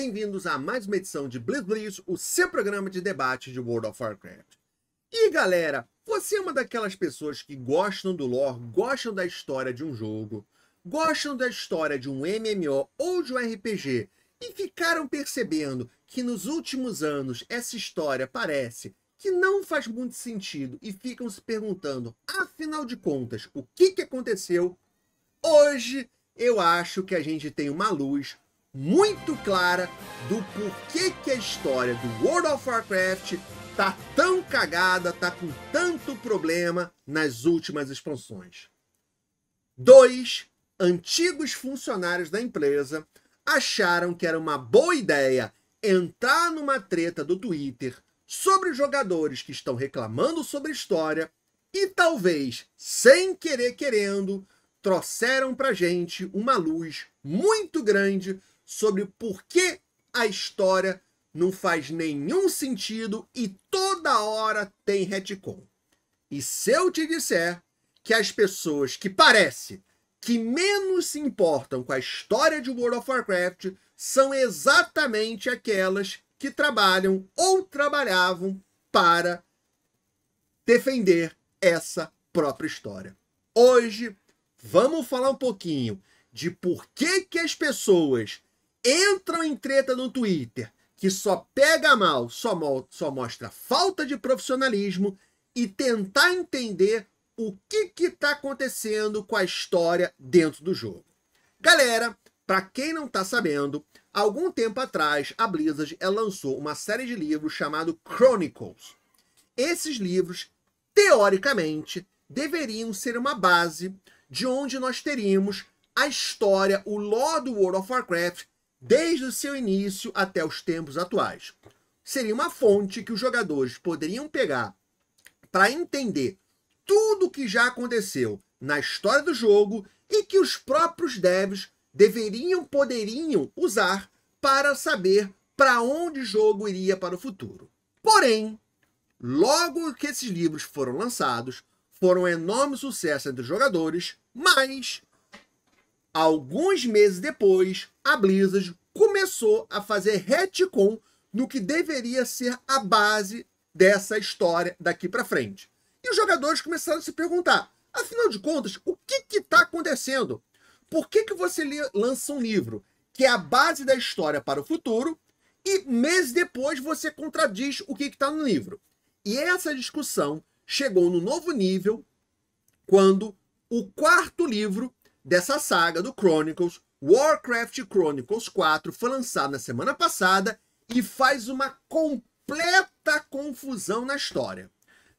Bem-vindos a mais uma edição de Blitz o seu programa de debate de World of Warcraft. E galera, você é uma daquelas pessoas que gostam do lore, gostam da história de um jogo, gostam da história de um MMO ou de um RPG e ficaram percebendo que nos últimos anos essa história parece que não faz muito sentido e ficam se perguntando, afinal de contas, o que, que aconteceu? Hoje eu acho que a gente tem uma luz muito clara do porquê que a história do World of Warcraft tá tão cagada, tá com tanto problema nas últimas expansões. Dois antigos funcionários da empresa acharam que era uma boa ideia entrar numa treta do Twitter sobre jogadores que estão reclamando sobre a história e talvez, sem querer querendo, trouxeram pra gente uma luz muito grande sobre por que a história não faz nenhum sentido e toda hora tem retcon. E se eu te disser que as pessoas que parece que menos se importam com a história de World of Warcraft são exatamente aquelas que trabalham ou trabalhavam para defender essa própria história. Hoje vamos falar um pouquinho de por que, que as pessoas entram em treta no Twitter, que só pega mal, só, mo só mostra falta de profissionalismo e tentar entender o que está acontecendo com a história dentro do jogo. Galera, para quem não está sabendo, algum tempo atrás a Blizzard lançou uma série de livros chamado Chronicles. Esses livros, teoricamente, deveriam ser uma base de onde nós teríamos a história, o lore do World of Warcraft desde o seu início até os tempos atuais. Seria uma fonte que os jogadores poderiam pegar para entender tudo o que já aconteceu na história do jogo e que os próprios devs deveriam, poderiam usar para saber para onde o jogo iria para o futuro. Porém, logo que esses livros foram lançados, foram um enorme sucesso entre os jogadores, mas Alguns meses depois, a Blizzard começou a fazer retcon no que deveria ser a base dessa história daqui para frente. E os jogadores começaram a se perguntar, afinal de contas, o que está acontecendo? Por que, que você lança um livro que é a base da história para o futuro e meses depois você contradiz o que está no livro? E essa discussão chegou no novo nível quando o quarto livro dessa saga do Chronicles, Warcraft Chronicles 4 foi lançado na semana passada e faz uma completa confusão na história.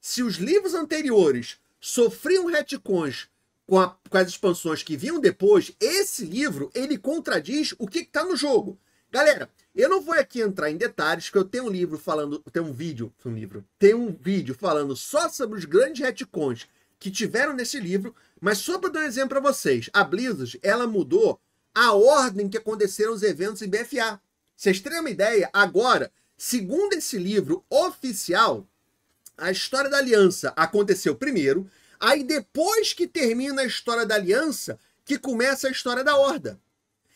Se os livros anteriores sofriam retcons com, a, com as expansões que vinham depois, esse livro ele contradiz o que está no jogo. Galera, eu não vou aqui entrar em detalhes, porque eu tenho um livro falando, tem um vídeo, um livro, tem um vídeo falando só sobre os grandes retcons que tiveram nesse livro, mas só para dar um exemplo para vocês, a Blizzard, ela mudou a ordem que aconteceram os eventos em BFA. Vocês têm uma ideia, agora, segundo esse livro oficial, a história da aliança aconteceu primeiro, aí depois que termina a história da aliança, que começa a história da horda.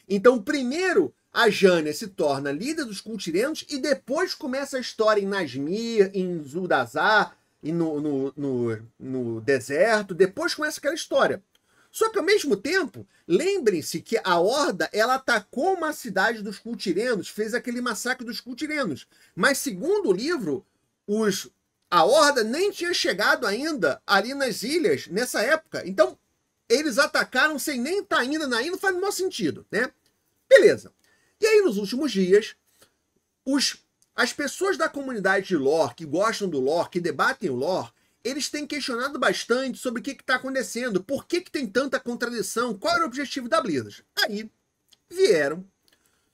Então, primeiro a Jânia se torna líder dos cultirentos e depois começa a história em Nasmir, em Zuldazar, e no, no, no, no deserto. Depois começa aquela história. Só que ao mesmo tempo, lembrem-se que a Horda ela atacou uma cidade dos cultirenos, fez aquele massacre dos cultirenos. Mas segundo o livro, os a Horda nem tinha chegado ainda ali nas ilhas nessa época. Então, eles atacaram sem nem estar tá ainda na ilha, não faz o menor sentido, né? Beleza. E aí, nos últimos dias, os as pessoas da comunidade de lore, que gostam do lore, que debatem o lore, eles têm questionado bastante sobre o que está acontecendo, por que, que tem tanta contradição, qual era o objetivo da Blizzard. Aí vieram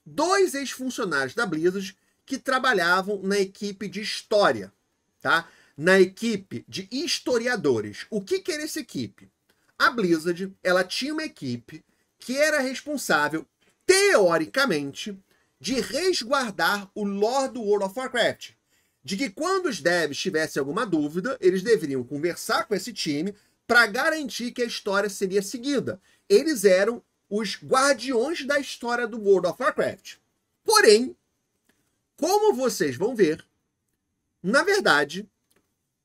dois ex-funcionários da Blizzard que trabalhavam na equipe de história, tá? Na equipe de historiadores. O que, que era essa equipe? A Blizzard, ela tinha uma equipe que era responsável, teoricamente, de resguardar o lore do World of Warcraft. De que quando os devs tivessem alguma dúvida, eles deveriam conversar com esse time para garantir que a história seria seguida. Eles eram os guardiões da história do World of Warcraft. Porém, como vocês vão ver, na verdade,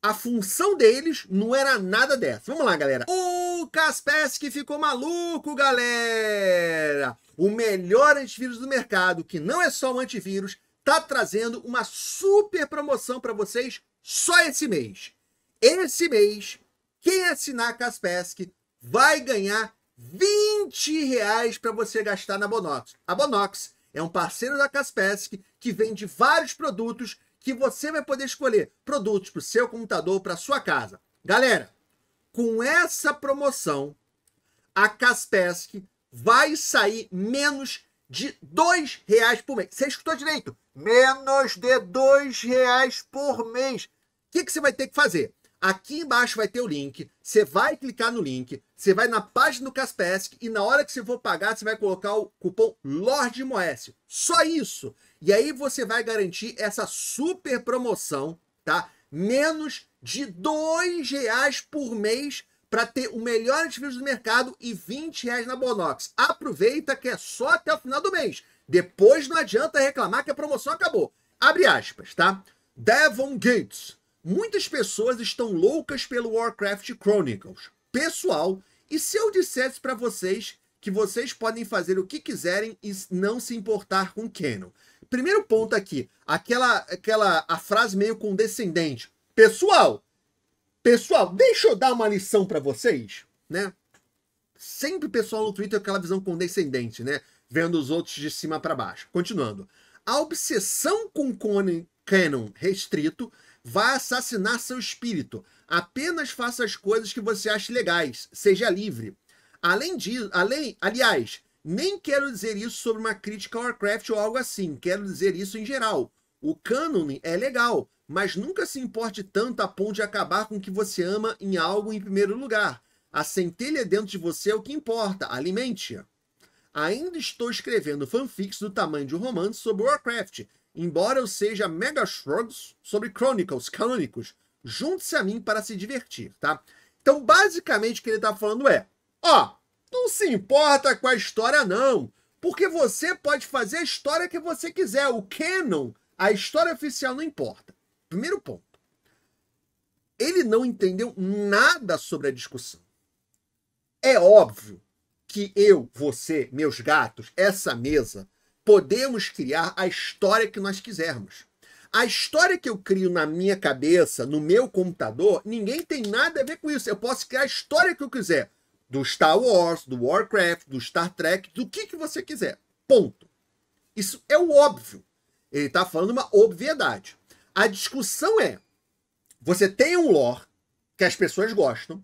a função deles não era nada dessa. Vamos lá, galera. O Lucas que ficou maluco, galera! O melhor antivírus do mercado, que não é só o antivírus, tá trazendo uma super promoção para vocês só esse mês. Esse mês, quem assinar Caspesc vai ganhar 20 reais para você gastar na Bonox. A Bonox é um parceiro da Caspesc que vende vários produtos que você vai poder escolher. Produtos para o seu computador, para sua casa. Galera, com essa promoção, a Caspesc vai sair menos de dois reais por mês. Você escutou direito? Menos de dois reais por mês. O que, que você vai ter que fazer? Aqui embaixo vai ter o link. Você vai clicar no link. Você vai na página do Caspesc e na hora que você for pagar, você vai colocar o cupom Lorde Moécio. Só isso. E aí você vai garantir essa super promoção, tá? menos de dois reais por mês para ter o melhor antivírus do mercado e 20 reais na Bonox. Aproveita que é só até o final do mês. Depois não adianta reclamar que a promoção acabou. Abre aspas, tá? Devon Gates. Muitas pessoas estão loucas pelo Warcraft Chronicles. Pessoal, e se eu dissesse para vocês que vocês podem fazer o que quiserem e não se importar com o Canon? Primeiro ponto aqui, aquela, aquela a frase meio condescendente. Pessoal, pessoal, deixa eu dar uma lição para vocês, né? Sempre o pessoal no Twitter aquela visão condescendente, né? Vendo os outros de cima para baixo. Continuando. A obsessão com Conan, canon restrito vai assassinar seu espírito. Apenas faça as coisas que você acha legais. Seja livre. Além disso, além, aliás, nem quero dizer isso sobre uma crítica a Warcraft ou algo assim, quero dizer isso em geral. O canon é legal, mas nunca se importe tanto a ponto de acabar com o que você ama em algo em primeiro lugar. A centelha dentro de você é o que importa, alimente-a. Ainda estou escrevendo fanfics do tamanho de um romance sobre Warcraft, embora eu seja mega shrugs sobre Chronicles canônicos. Junte-se a mim para se divertir, tá? Então, basicamente, o que ele está falando é: ó, não se importa com a história, não. Porque você pode fazer a história que você quiser. O canon, a história oficial, não importa. Primeiro ponto. Ele não entendeu nada sobre a discussão. É óbvio que eu, você, meus gatos, essa mesa, podemos criar a história que nós quisermos. A história que eu crio na minha cabeça, no meu computador, ninguém tem nada a ver com isso. Eu posso criar a história que eu quiser do Star Wars, do Warcraft, do Star Trek, do que, que você quiser. Ponto. Isso é o óbvio. Ele está falando uma obviedade. A discussão é: você tem um lore que as pessoas gostam,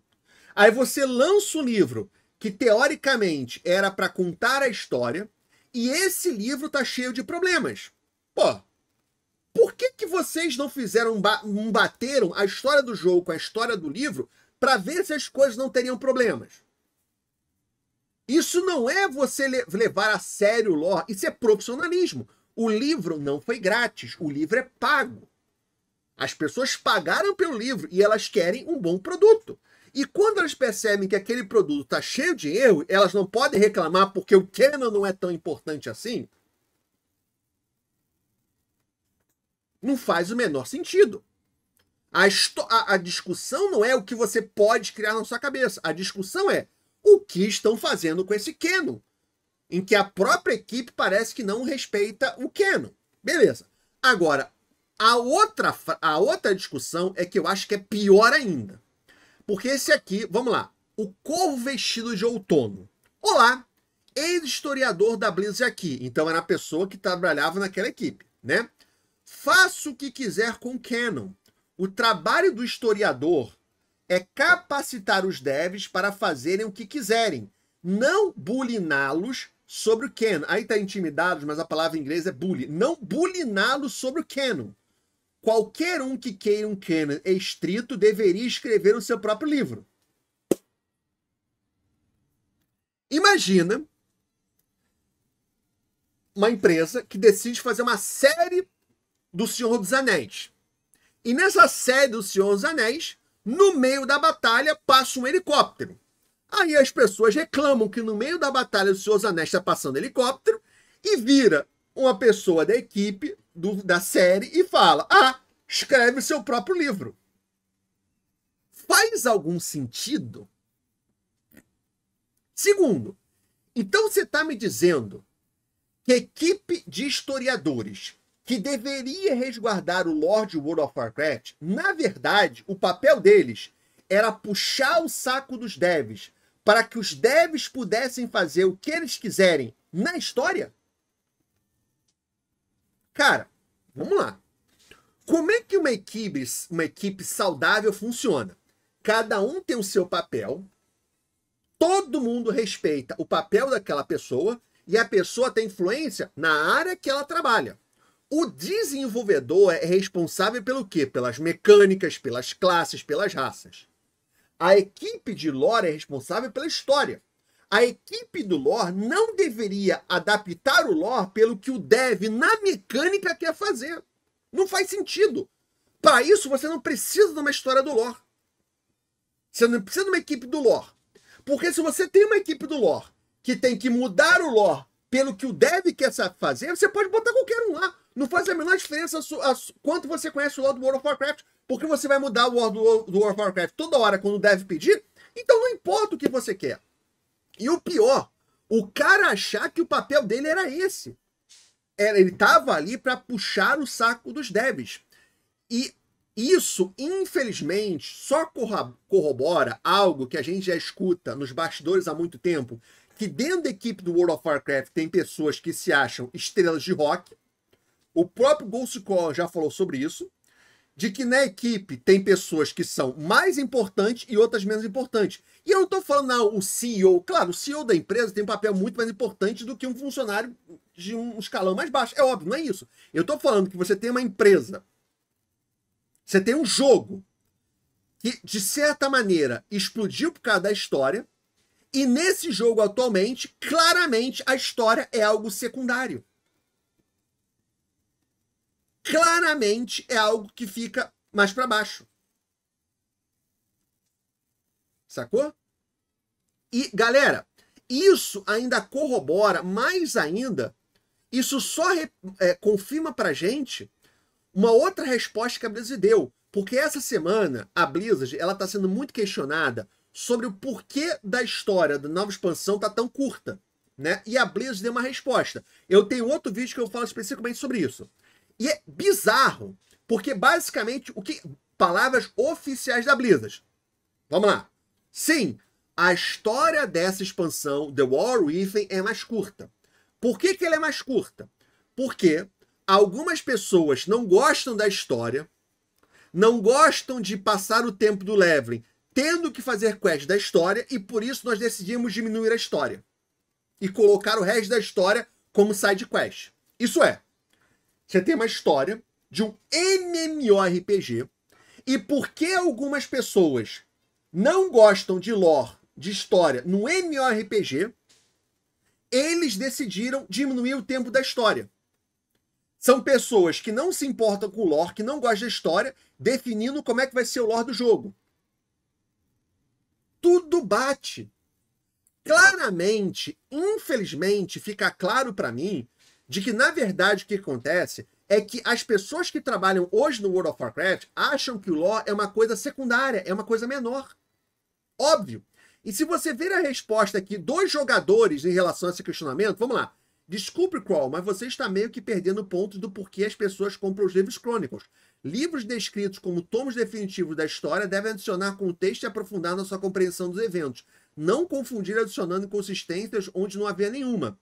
aí você lança um livro que teoricamente era para contar a história, e esse livro tá cheio de problemas. Pô, por que, que vocês não fizeram um bateram a história do jogo com a história do livro para ver se as coisas não teriam problemas? Isso não é você levar a sério o lore, isso é profissionalismo. O livro não foi grátis, o livro é pago. As pessoas pagaram pelo livro e elas querem um bom produto. E quando elas percebem que aquele produto está cheio de erro, elas não podem reclamar porque o canon não é tão importante assim. Não faz o menor sentido. A, a, a discussão não é o que você pode criar na sua cabeça. A discussão é o que estão fazendo com esse Keno, em que a própria equipe parece que não respeita o Keno. Beleza. Agora, a outra, a outra discussão é que eu acho que é pior ainda. Porque esse aqui, vamos lá, o corvo vestido de outono. Olá, ex-historiador da Blizzard aqui. Então era a pessoa que trabalhava naquela equipe, né? Faça o que quiser com o Canon. O trabalho do historiador é capacitar os devs para fazerem o que quiserem, não buliná-los sobre o canon. Aí tá intimidados, mas a palavra em inglês é bully. Não buliná-los sobre o canon. Qualquer um que queira um canon estrito deveria escrever o seu próprio livro. Imagina uma empresa que decide fazer uma série do Senhor dos Anéis. E nessa série do Senhor dos Anéis, no meio da batalha passa um helicóptero. Aí as pessoas reclamam que no meio da batalha o Senhor dos está passando helicóptero e vira uma pessoa da equipe do, da série e fala: Ah, escreve o seu próprio livro. Faz algum sentido? Segundo, então você está me dizendo que equipe de historiadores que deveria resguardar o Lord World of Warcraft, na verdade, o papel deles era puxar o saco dos devs para que os devs pudessem fazer o que eles quiserem na história? Cara, vamos lá. Como é que uma equipe, uma equipe saudável funciona? Cada um tem o seu papel, todo mundo respeita o papel daquela pessoa e a pessoa tem influência na área que ela trabalha. O desenvolvedor é responsável pelo quê? Pelas mecânicas, pelas classes, pelas raças. A equipe de lore é responsável pela história. A equipe do lore não deveria adaptar o lore pelo que o dev na mecânica quer fazer. Não faz sentido. Para isso, você não precisa de uma história do lore. Você não precisa de uma equipe do lore. Porque se você tem uma equipe do lore que tem que mudar o lore pelo que o dev quer fazer, você pode botar qualquer um lá. Não faz a menor diferença a, a, quanto você conhece o lore do World of Warcraft, porque você vai mudar o lore do, do World of Warcraft toda hora quando deve pedir. Então não importa o que você quer. E o pior, o cara achar que o papel dele era esse. Era, ele tava ali para puxar o saco dos devs. E isso, infelizmente, só corrobora algo que a gente já escuta nos bastidores há muito tempo, que dentro da equipe do World of Warcraft tem pessoas que se acham estrelas de rock, o próprio Golsicó já falou sobre isso, de que na equipe tem pessoas que são mais importantes e outras menos importantes. E eu não estou falando, não, ah, o CEO. Claro, o CEO da empresa tem um papel muito mais importante do que um funcionário de um escalão mais baixo. É óbvio, não é isso. Eu estou falando que você tem uma empresa, você tem um jogo que, de certa maneira, explodiu por causa da história, e nesse jogo atualmente, claramente, a história é algo secundário claramente é algo que fica mais para baixo. Sacou? E, galera, isso ainda corrobora, mais ainda, isso só re, é, confirma pra gente uma outra resposta que a Blizzard deu. Porque essa semana, a Blizzard, ela tá sendo muito questionada sobre o porquê da história da nova expansão tá tão curta, né? E a Blizzard deu uma resposta. Eu tenho outro vídeo que eu falo especificamente sobre isso. E é bizarro, porque basicamente o que. Palavras oficiais da Blizzard. Vamos lá. Sim, a história dessa expansão, The War Within, é mais curta. Por que, que ela é mais curta? Porque algumas pessoas não gostam da história, não gostam de passar o tempo do leveling tendo que fazer quest da história, e por isso nós decidimos diminuir a história. E colocar o resto da história como side quest. Isso é, você tem uma história de um MMORPG e por que algumas pessoas não gostam de lore, de história no MMORPG, eles decidiram diminuir o tempo da história. São pessoas que não se importam com o lore, que não gostam da história, definindo como é que vai ser o lore do jogo. Tudo bate. Claramente, infelizmente, fica claro para mim de que, na verdade, o que acontece é que as pessoas que trabalham hoje no World of Warcraft acham que o lore é uma coisa secundária, é uma coisa menor. Óbvio. E se você ver a resposta aqui dos jogadores em relação a esse questionamento, vamos lá. Desculpe, Crawl, mas você está meio que perdendo o ponto do porquê as pessoas compram os livros crônicos. Livros descritos como tomos definitivos da história devem adicionar contexto e aprofundar nossa compreensão dos eventos. Não confundir adicionando inconsistências onde não havia nenhuma.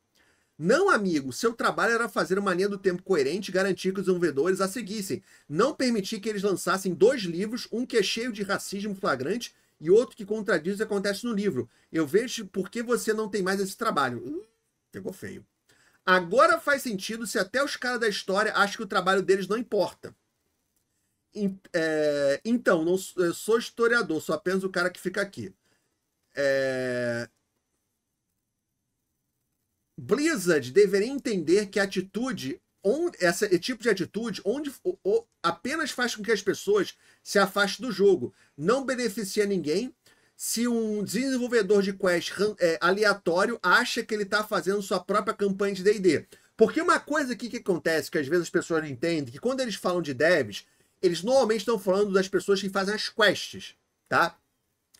Não, amigo, seu trabalho era fazer uma linha do tempo coerente e garantir que os desenvolvedores a seguissem. Não permitir que eles lançassem dois livros, um que é cheio de racismo flagrante e outro que contradiz o que acontece no livro. Eu vejo por que você não tem mais esse trabalho. Hum, pegou feio. Agora faz sentido se até os caras da história acham que o trabalho deles não importa. É, então, não sou historiador, sou apenas o cara que fica aqui. É, Blizzard deveria entender que a atitude, esse tipo de atitude, onde apenas faz com que as pessoas se afastem do jogo, não beneficia ninguém. Se um desenvolvedor de quest é, aleatório acha que ele está fazendo sua própria campanha de DD. Porque uma coisa aqui que acontece, que às vezes as pessoas não entendem, que quando eles falam de devs, eles normalmente estão falando das pessoas que fazem as quests, tá?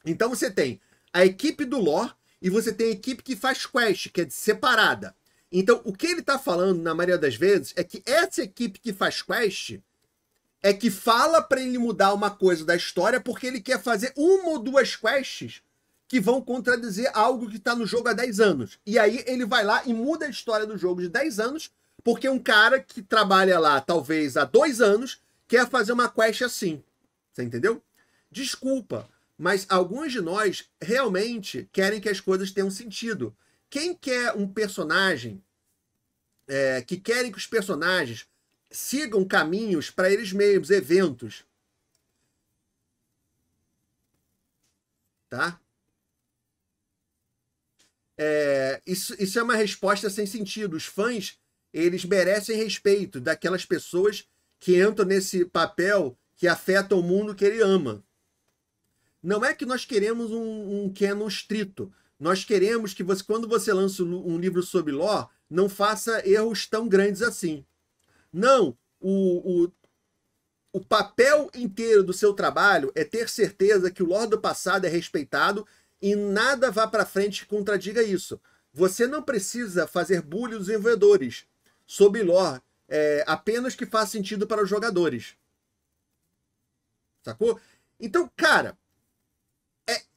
Então você tem a equipe do lore, e você tem equipe que faz quest, que é separada. Então, o que ele está falando, na maioria das vezes, é que essa equipe que faz quest é que fala para ele mudar uma coisa da história porque ele quer fazer uma ou duas quests que vão contradizer algo que está no jogo há 10 anos. E aí ele vai lá e muda a história do jogo de 10 anos, porque um cara que trabalha lá talvez há dois anos quer fazer uma quest assim. Você entendeu? Desculpa, mas alguns de nós realmente querem que as coisas tenham sentido. Quem quer um personagem é, que querem que os personagens sigam caminhos para eles mesmos, eventos. Tá? É, isso, isso é uma resposta sem sentido. Os fãs, eles merecem respeito daquelas pessoas que entram nesse papel que afeta o mundo que ele ama. Não é que nós queremos um, um canon estrito. Nós queremos que você, quando você lança um livro sobre Ló, não faça erros tão grandes assim. Não, o, o, o papel inteiro do seu trabalho é ter certeza que o lore do passado é respeitado e nada vá para frente que contradiga isso. Você não precisa fazer bullying dos vendedores sobre lore, é, apenas que faça sentido para os jogadores. Sacou? Então, cara,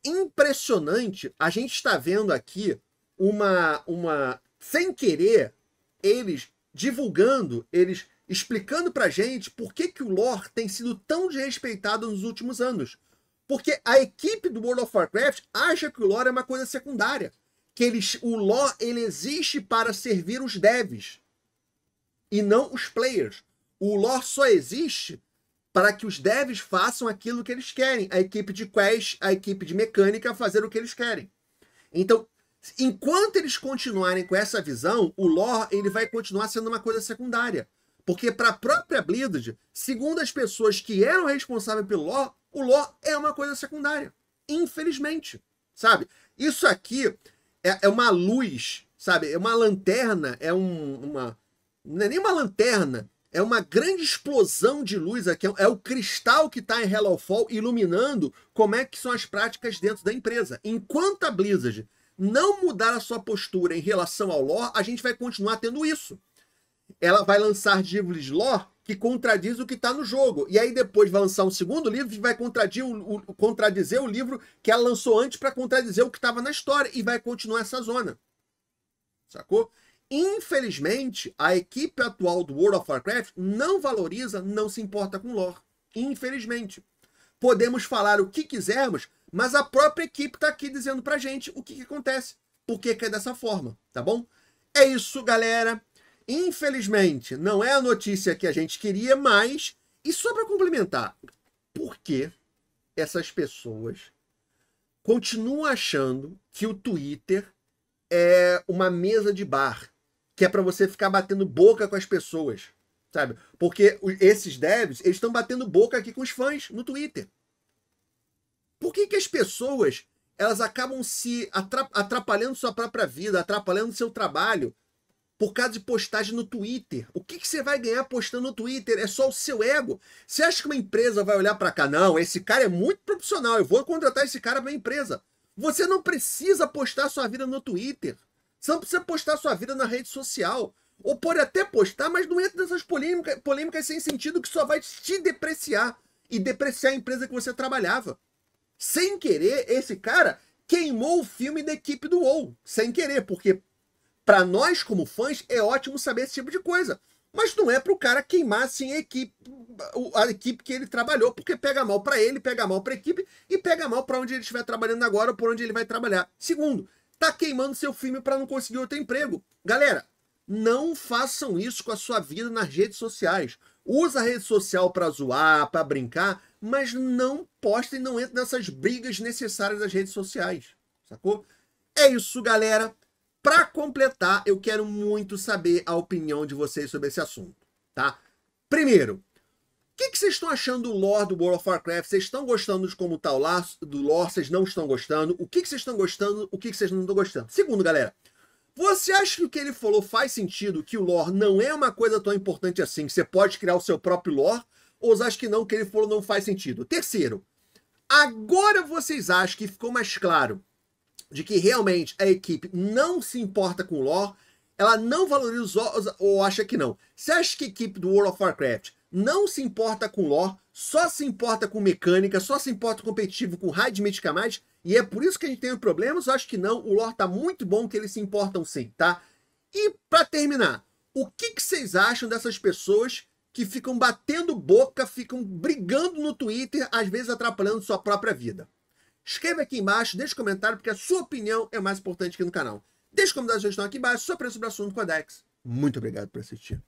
impressionante. A gente está vendo aqui uma, uma. Sem querer, eles divulgando, eles explicando pra gente por que, que o lore tem sido tão desrespeitado nos últimos anos. Porque a equipe do World of Warcraft acha que o lore é uma coisa secundária. Que eles, o lore ele existe para servir os devs e não os players. O lore só existe para que os devs façam aquilo que eles querem, a equipe de quest, a equipe de mecânica fazer o que eles querem. Então, enquanto eles continuarem com essa visão, o lore ele vai continuar sendo uma coisa secundária. Porque para a própria Blizzard, segundo as pessoas que eram responsáveis pelo lore, o lore é uma coisa secundária. Infelizmente, sabe? Isso aqui é, é uma luz, sabe? É uma lanterna, é um, uma... Não é nem uma lanterna, é uma grande explosão de luz aqui. É o é cristal que está em Hello Fall iluminando como é que são as práticas dentro da empresa. Enquanto a Blizzard não mudar a sua postura em relação ao lore, a gente vai continuar tendo isso. Ela vai lançar livros lore que contradiz o que está no jogo. E aí depois vai lançar um segundo livro que vai contradir o, o contradizer o livro que ela lançou antes para contradizer o que estava na história. E vai continuar essa zona. Sacou? Infelizmente, a equipe atual do World of Warcraft não valoriza, não se importa com lore. Infelizmente. Podemos falar o que quisermos, mas a própria equipe está aqui dizendo pra gente o que, que acontece, por que, que é dessa forma, tá bom? É isso, galera. Infelizmente, não é a notícia que a gente queria, mas. E só para complementar, por que essas pessoas continuam achando que o Twitter é uma mesa de bar? que é para você ficar batendo boca com as pessoas, sabe? Porque esses devs, eles estão batendo boca aqui com os fãs no Twitter. Por que, que as pessoas elas acabam se atrapalhando sua própria vida, atrapalhando seu trabalho por causa de postagem no Twitter. O que, que você vai ganhar postando no Twitter? É só o seu ego. Você acha que uma empresa vai olhar para cá? Não, esse cara é muito profissional, eu vou contratar esse cara para minha empresa. Você não precisa postar sua vida no Twitter. Você não precisa postar sua vida na rede social. Ou pode até postar, mas não entra nessas polêmicas polêmicas sem sentido que só vai te depreciar e depreciar a empresa que você trabalhava. Sem querer, esse cara queimou o filme da equipe do WoW. Sem querer, porque para nós como fãs é ótimo saber esse tipo de coisa. Mas não é pro cara queimar assim a equipe, a equipe que ele trabalhou, porque pega mal para ele, pega mal para a equipe e pega mal para onde ele estiver trabalhando agora ou por onde ele vai trabalhar. Segundo, tá queimando seu filme para não conseguir outro emprego. Galera, não façam isso com a sua vida nas redes sociais. Usa a rede social para zoar, para brincar, mas não postem, não entre nessas brigas necessárias das redes sociais. Sacou? É isso, galera. Para completar, eu quero muito saber a opinião de vocês sobre esse assunto, tá? Primeiro, que, que vocês estão achando do lore do World of Warcraft? Vocês estão gostando de como tá o laço do lore? Vocês não estão gostando? O que, que vocês estão gostando? O que, que vocês não estão gostando? Segundo, galera, você acha que o que ele falou faz sentido? Que o lore não é uma coisa tão importante assim? Que você pode criar o seu próprio lore? Ou você acha que não, que ele falou não faz sentido? Terceiro, agora vocês acham que ficou mais claro de que realmente a equipe não se importa com o lore? Ela não valoriza ou acha que não? Você acha que a equipe do World of Warcraft não se importa com lore, só se importa com mecânica, só se importa com competitivo, com raid medicamais, e é por isso que a gente tem problemas? Eu acho que não, o lore tá muito bom que eles se importam sim, tá? E para terminar, o que, que vocês acham dessas pessoas que ficam batendo boca, ficam brigando no Twitter, às vezes atrapalhando sua própria vida? Escreva aqui embaixo, deixe comentário, porque a sua opinião é mais importante aqui no canal. Deixe comentários de aqui embaixo, sua opinião sobre o assunto com a Dex. Muito obrigado por assistir.